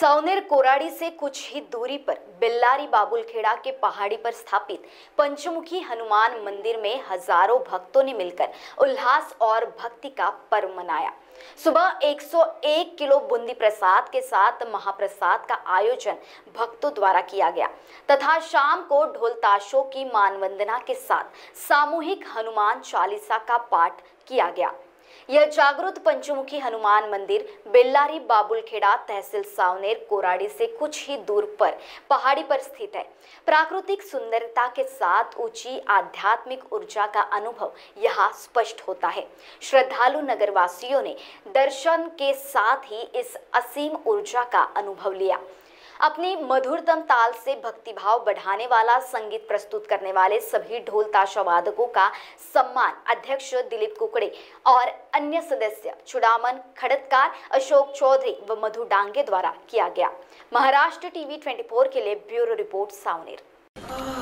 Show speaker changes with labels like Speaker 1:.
Speaker 1: सौनेर कोराड़ी से कुछ ही दूरी पर बिल्लारी बाबुलखेड़ा के पहाड़ी पर स्थापित पंचमुखी हनुमान मंदिर में हजारों भक्तों ने मिलकर उल्लास और भक्ति का पर्व मनाया सुबह 101 किलो बूंदी प्रसाद के साथ महाप्रसाद का आयोजन भक्तों द्वारा किया गया तथा शाम को ढोलताशो की मानवंदना के साथ सामूहिक हनुमान चालीसा का पाठ किया गया यह जागृत पंचमुखी हनुमान मंदिर बेल्लारी बाबुलखेड़ा तहसील सावनेर कोराड़ी से कुछ ही दूर पर पहाड़ी पर स्थित है प्राकृतिक सुंदरता के साथ ऊंची आध्यात्मिक ऊर्जा का अनुभव यहाँ स्पष्ट होता है श्रद्धालु नगरवासियों ने दर्शन के साथ ही इस असीम ऊर्जा का अनुभव लिया अपनी मधुरतम ताल से भक्ति भाव बढ़ाने वाला संगीत प्रस्तुत करने वाले सभी ढोल ताशा वादकों का सम्मान अध्यक्ष दिलीप कुकड़े और अन्य सदस्य चुड़ामन खड़तकार अशोक चौधरी व मधु डांगे द्वारा किया गया महाराष्ट्र टीवी 24 के लिए ब्यूरो रिपोर्ट सावनेर